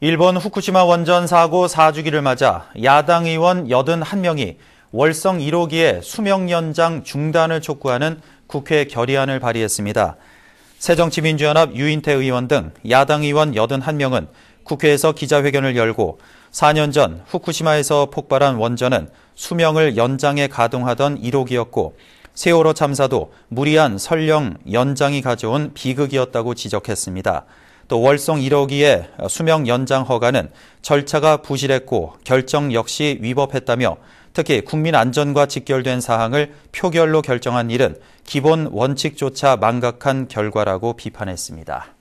일본 후쿠시마 원전 사고 4주기를 맞아 야당 의원 81명이 월성 1호기의 수명 연장 중단을 촉구하는 국회 결의안을 발의했습니다. 새정치민주연합 유인태 의원 등 야당 의원 81명은 국회에서 기자회견을 열고 4년 전 후쿠시마에서 폭발한 원전은 수명을 연장해 가동하던 1호기였고 세월호 참사도 무리한 설령 연장이 가져온 비극이었다고 지적했습니다. 또월성1호기의 수명 연장 허가는 절차가 부실했고 결정 역시 위법했다며 특히 국민 안전과 직결된 사항을 표결로 결정한 일은 기본 원칙조차 망각한 결과라고 비판했습니다.